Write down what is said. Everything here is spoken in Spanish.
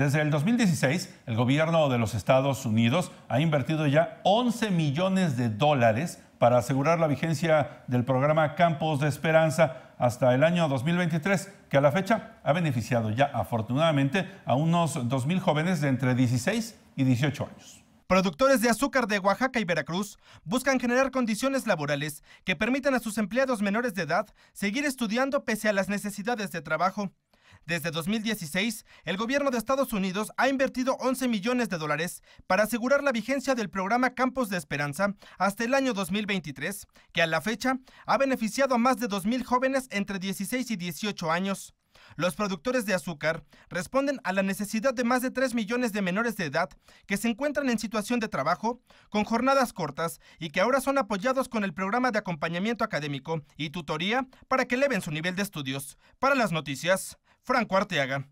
Desde el 2016, el gobierno de los Estados Unidos ha invertido ya 11 millones de dólares para asegurar la vigencia del programa Campos de Esperanza hasta el año 2023, que a la fecha ha beneficiado ya afortunadamente a unos 2.000 jóvenes de entre 16 y 18 años. Productores de azúcar de Oaxaca y Veracruz buscan generar condiciones laborales que permitan a sus empleados menores de edad seguir estudiando pese a las necesidades de trabajo. Desde 2016, el gobierno de Estados Unidos ha invertido 11 millones de dólares para asegurar la vigencia del programa Campos de Esperanza hasta el año 2023, que a la fecha ha beneficiado a más de 2.000 jóvenes entre 16 y 18 años. Los productores de azúcar responden a la necesidad de más de 3 millones de menores de edad que se encuentran en situación de trabajo, con jornadas cortas y que ahora son apoyados con el programa de acompañamiento académico y tutoría para que eleven su nivel de estudios. Para las noticias, Franco Arteaga.